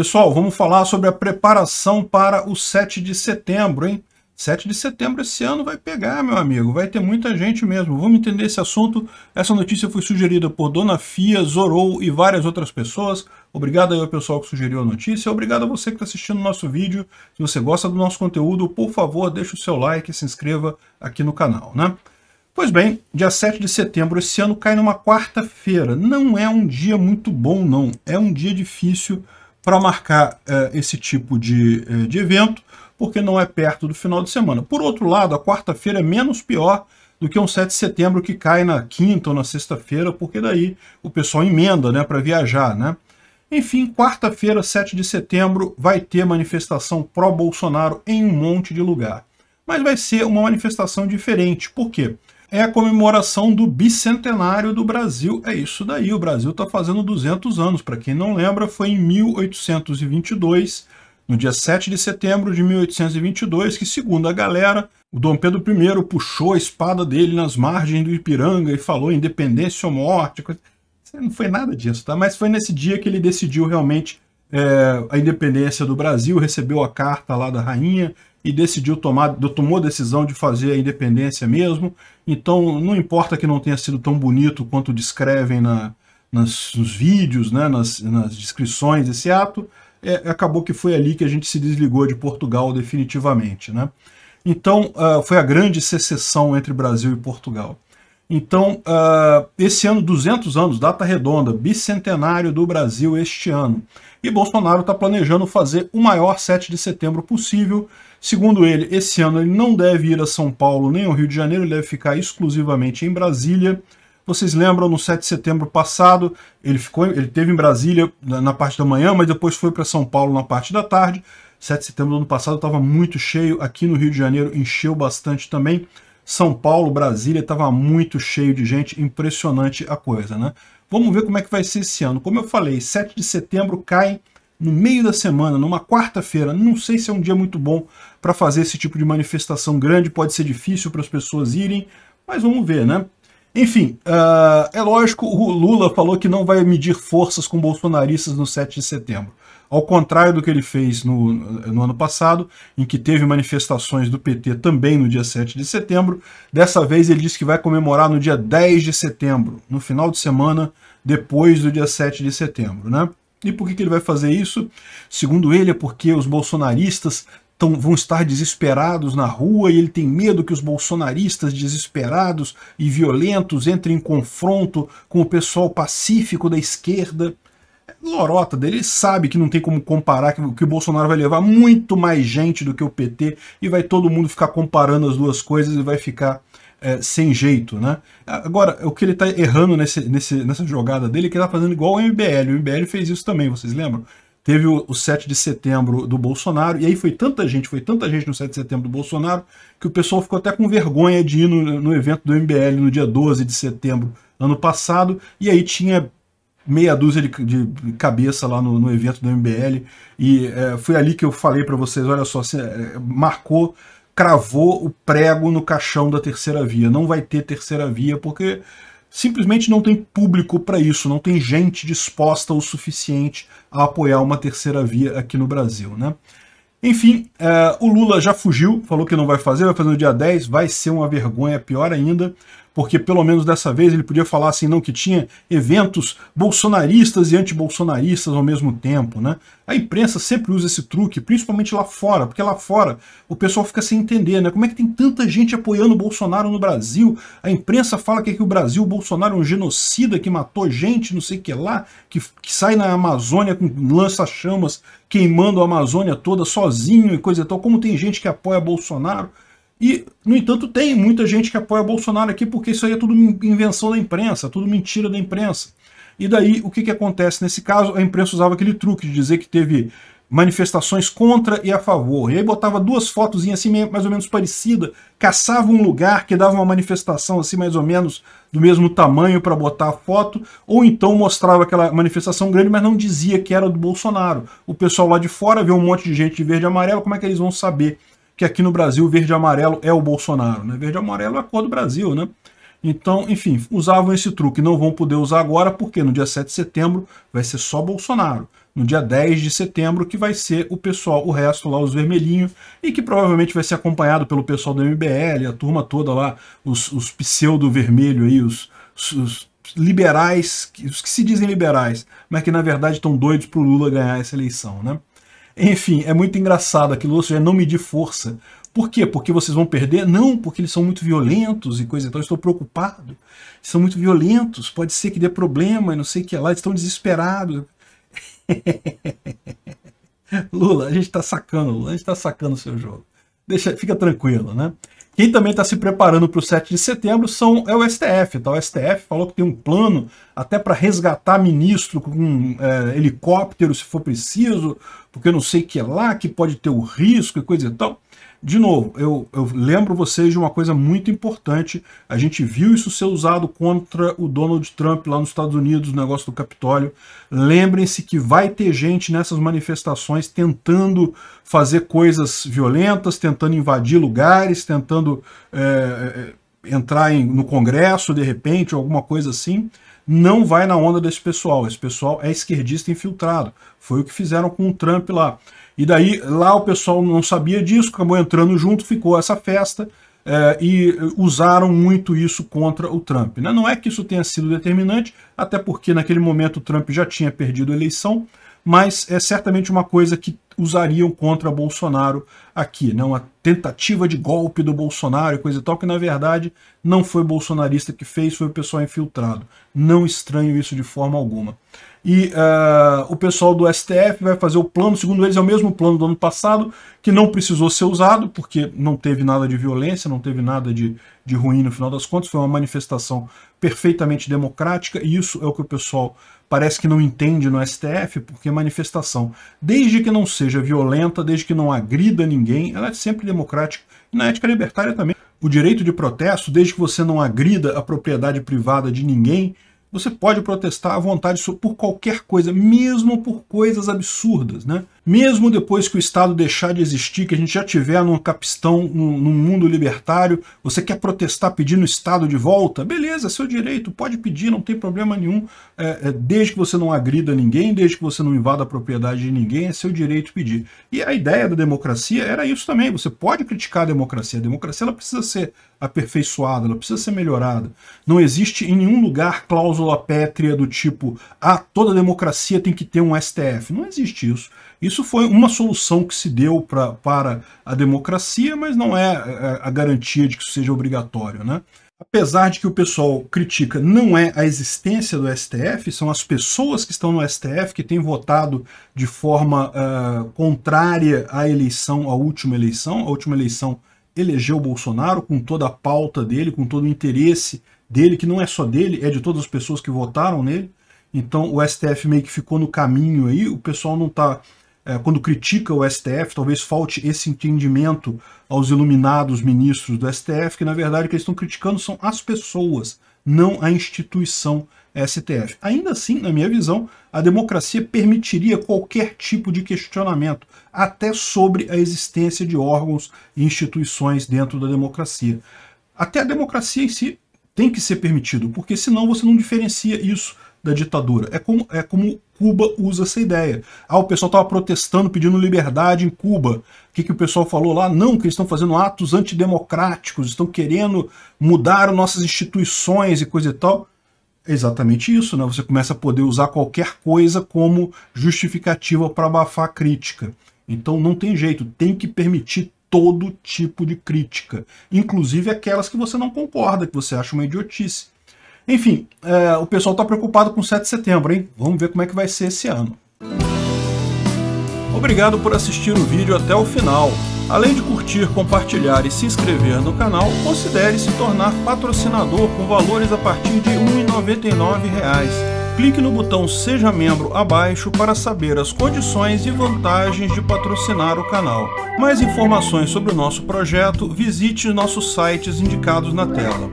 Pessoal, vamos falar sobre a preparação para o 7 de setembro, hein? 7 de setembro esse ano vai pegar, meu amigo. Vai ter muita gente mesmo. Vamos entender esse assunto. Essa notícia foi sugerida por Dona Fia, Zorou e várias outras pessoas. Obrigado aí ao pessoal que sugeriu a notícia. Obrigado a você que está assistindo o nosso vídeo. Se você gosta do nosso conteúdo, por favor, deixe o seu like e se inscreva aqui no canal, né? Pois bem, dia 7 de setembro esse ano cai numa quarta-feira. Não é um dia muito bom, não. É um dia difícil para marcar é, esse tipo de, é, de evento, porque não é perto do final de semana. Por outro lado, a quarta-feira é menos pior do que um 7 de setembro que cai na quinta ou na sexta-feira, porque daí o pessoal emenda né, para viajar. Né? Enfim, quarta-feira, 7 de setembro, vai ter manifestação pró-Bolsonaro em um monte de lugar. Mas vai ser uma manifestação diferente. Por quê? é a comemoração do bicentenário do Brasil. É isso daí, o Brasil está fazendo 200 anos. Para quem não lembra, foi em 1822, no dia 7 de setembro de 1822, que, segundo a galera, o Dom Pedro I puxou a espada dele nas margens do Ipiranga e falou independência ou morte. Coisa... Não foi nada disso, tá? Mas foi nesse dia que ele decidiu realmente é, a independência do Brasil, recebeu a carta lá da rainha, e decidiu tomar, tomou a decisão de fazer a independência mesmo. Então, não importa que não tenha sido tão bonito quanto descrevem na, nas, nos vídeos, né, nas, nas descrições desse ato, é, acabou que foi ali que a gente se desligou de Portugal definitivamente. Né? Então, uh, foi a grande secessão entre Brasil e Portugal. Então, uh, esse ano, 200 anos, data redonda, bicentenário do Brasil este ano. E Bolsonaro está planejando fazer o maior 7 de setembro possível, Segundo ele, esse ano ele não deve ir a São Paulo nem ao Rio de Janeiro, ele deve ficar exclusivamente em Brasília. Vocês lembram, no 7 de setembro passado, ele ficou, ele teve em Brasília na parte da manhã, mas depois foi para São Paulo na parte da tarde. 7 de setembro do ano passado estava muito cheio, aqui no Rio de Janeiro encheu bastante também. São Paulo, Brasília, estava muito cheio de gente, impressionante a coisa, né? Vamos ver como é que vai ser esse ano. Como eu falei, 7 de setembro cai no meio da semana, numa quarta-feira, não sei se é um dia muito bom para fazer esse tipo de manifestação grande, pode ser difícil para as pessoas irem, mas vamos ver, né? Enfim, uh, é lógico, o Lula falou que não vai medir forças com bolsonaristas no 7 de setembro. Ao contrário do que ele fez no, no ano passado, em que teve manifestações do PT também no dia 7 de setembro, dessa vez ele disse que vai comemorar no dia 10 de setembro, no final de semana depois do dia 7 de setembro. Né? E por que, que ele vai fazer isso? Segundo ele, é porque os bolsonaristas tão, vão estar desesperados na rua e ele tem medo que os bolsonaristas desesperados e violentos entrem em confronto com o pessoal pacífico da esquerda lorota dele, ele sabe que não tem como comparar, que, que o Bolsonaro vai levar muito mais gente do que o PT e vai todo mundo ficar comparando as duas coisas e vai ficar é, sem jeito, né? Agora, o que ele está errando nesse, nesse, nessa jogada dele é que ele está fazendo igual o MBL. O MBL fez isso também, vocês lembram? Teve o, o 7 de setembro do Bolsonaro, e aí foi tanta gente, foi tanta gente no 7 de setembro do Bolsonaro, que o pessoal ficou até com vergonha de ir no, no evento do MBL no dia 12 de setembro ano passado, e aí tinha meia dúzia de, de cabeça lá no, no, evento do MBL, e é, foi ali que eu falei para vocês, olha só, se, é, marcou cravou o prego no caixão da terceira via. Não vai ter terceira via porque simplesmente não tem público para isso, não tem gente disposta o suficiente a apoiar uma terceira via aqui no Brasil. Né? Enfim, uh, o Lula já fugiu, falou que não vai fazer, vai fazer no dia 10, vai ser uma vergonha pior ainda porque pelo menos dessa vez ele podia falar assim, não, que tinha eventos bolsonaristas e antibolsonaristas ao mesmo tempo, né? A imprensa sempre usa esse truque, principalmente lá fora, porque lá fora o pessoal fica sem entender, né? Como é que tem tanta gente apoiando o Bolsonaro no Brasil? A imprensa fala que aqui é o Brasil, o Bolsonaro é um genocida que matou gente, não sei o que lá, que, que sai na Amazônia com lança-chamas queimando a Amazônia toda sozinho e coisa e tal. Como tem gente que apoia Bolsonaro? E, no entanto, tem muita gente que apoia Bolsonaro aqui porque isso aí é tudo invenção da imprensa, tudo mentira da imprensa. E daí, o que, que acontece nesse caso? A imprensa usava aquele truque de dizer que teve manifestações contra e a favor. E aí botava duas fotozinhas assim, mais ou menos parecida, caçava um lugar que dava uma manifestação assim, mais ou menos do mesmo tamanho para botar a foto, ou então mostrava aquela manifestação grande, mas não dizia que era do Bolsonaro. O pessoal lá de fora vê um monte de gente de verde e amarelo, como é que eles vão saber que aqui no Brasil verde e amarelo é o Bolsonaro, né? Verde e amarelo é a cor do Brasil, né? Então, enfim, usavam esse truque, não vão poder usar agora, porque no dia 7 de setembro vai ser só Bolsonaro. No dia 10 de setembro, que vai ser o pessoal, o resto lá, os vermelhinhos, e que provavelmente vai ser acompanhado pelo pessoal do MBL, a turma toda lá, os, os pseudo-vermelho aí, os, os liberais, os que se dizem liberais, mas que na verdade estão doidos pro Lula ganhar essa eleição, né? Enfim, é muito engraçado aquilo, ou seja, é não medir força. Por quê? Porque vocês vão perder? Não, porque eles são muito violentos e coisa, então eu estou preocupado. São muito violentos, pode ser que dê problema e não sei o que é lá, eles estão desesperados. Lula, a gente está sacando, Lula, a gente está sacando o seu jogo. Deixa, fica tranquilo, né? Quem também está se preparando para o 7 de setembro são, é o STF. Tá? O STF falou que tem um plano até para resgatar ministro com é, helicóptero, se for preciso, porque não sei que é lá, que pode ter o risco e coisa e tal. De novo, eu, eu, lembro vocês de uma coisa muito importante. A gente viu isso ser usado contra o Donald Trump lá nos Estados Unidos, o negócio do Capitólio. Lembrem-se que vai ter gente nessas manifestações tentando fazer coisas violentas, tentando invadir lugares, tentando é, é entrar em, no Congresso de repente, alguma coisa assim. Não vai na onda desse pessoal. Esse pessoal é esquerdista infiltrado. Foi o que fizeram com o Trump lá. E daí lá o pessoal não sabia disso, acabou entrando junto, ficou essa festa. É, e usaram muito isso contra o Trump. Né? Não é que isso tenha sido determinante, até porque naquele momento o Trump já tinha perdido a eleição, mas é certamente uma coisa que usariam contra Bolsonaro aqui, não né? a tentativa de golpe do Bolsonaro e coisa e tal, que na verdade não foi bolsonarista que fez, foi o pessoal infiltrado. Não estranho isso de forma alguma. E uh, o pessoal do STF vai fazer o plano, segundo eles é o mesmo plano do ano passado, que não precisou ser usado, porque não teve nada de violência, não teve nada de, de ruim no final das contas, foi uma manifestação perfeitamente democrática, e isso é o que o pessoal parece que não entende no STF, porque manifestação, desde que não seja seja violenta, desde que não agrida ninguém, ela é sempre democrática. E na ética libertária também. O direito de protesto, desde que você não agrida a propriedade privada de ninguém, você pode protestar à vontade por qualquer coisa, mesmo por coisas absurdas, né? Mesmo depois que o Estado deixar de existir, que a gente já tiver num capistão, num, num mundo libertário, você quer protestar pedindo o Estado de volta? Beleza, é seu direito, pode pedir, não tem problema nenhum. É, é, desde que você não agrida ninguém, desde que você não invada a propriedade de ninguém, é seu direito pedir. E a ideia da democracia era isso também, você pode criticar a democracia, a democracia ela precisa ser aperfeiçoada, ela precisa ser melhorada. Não existe em nenhum lugar cláusula pétrea do tipo ah, toda democracia tem que ter um STF. Não existe isso. Isso foi uma solução que se deu pra, para a democracia, mas não é, é, é a garantia de que isso seja obrigatório. Né? apesar de que o pessoal critica, não é a existência do STF, são as pessoas que estão no STF que têm votado de forma uh, contrária à eleição, à última eleição. A última eleição elegeu o Bolsonaro com toda a pauta dele, com todo o interesse dele, que não é só dele, é de todas as pessoas que votaram nele. Então o STF meio que ficou no caminho aí, o pessoal não está é, quando critica o STF, talvez falte esse entendimento aos iluminados ministros do STF, que na verdade o que eles estão criticando são as pessoas, não a instituição STF. Ainda assim, na minha visão, a democracia permitiria qualquer tipo de questionamento, até sobre a existência de órgãos e instituições dentro da democracia. Até a democracia em si tem que ser permitido, porque senão você não diferencia isso da ditadura. É como, é como Cuba usa essa ideia. Ah, o pessoal estava protestando, pedindo liberdade em Cuba. O que, que o pessoal falou lá? Não, que eles estão fazendo atos antidemocráticos, estão querendo mudar nossas instituições e coisa e tal. É exatamente isso, né? Você começa a poder usar qualquer coisa como justificativa para abafar a crítica. Então não tem jeito, tem que permitir todo tipo de crítica, inclusive aquelas que você não concorda, que você acha uma idiotice. Enfim, é, o pessoal está preocupado com 7 de setembro, hein? Vamos ver como é que vai ser esse ano. Obrigado por assistir o vídeo até o final. Além de curtir, compartilhar e se inscrever no canal, considere se tornar patrocinador com valores a partir de R$ 1,99 clique no botão Seja Membro abaixo para saber as condições e vantagens de patrocinar o canal. Mais informações sobre o nosso projeto, visite nossos sites indicados na tela.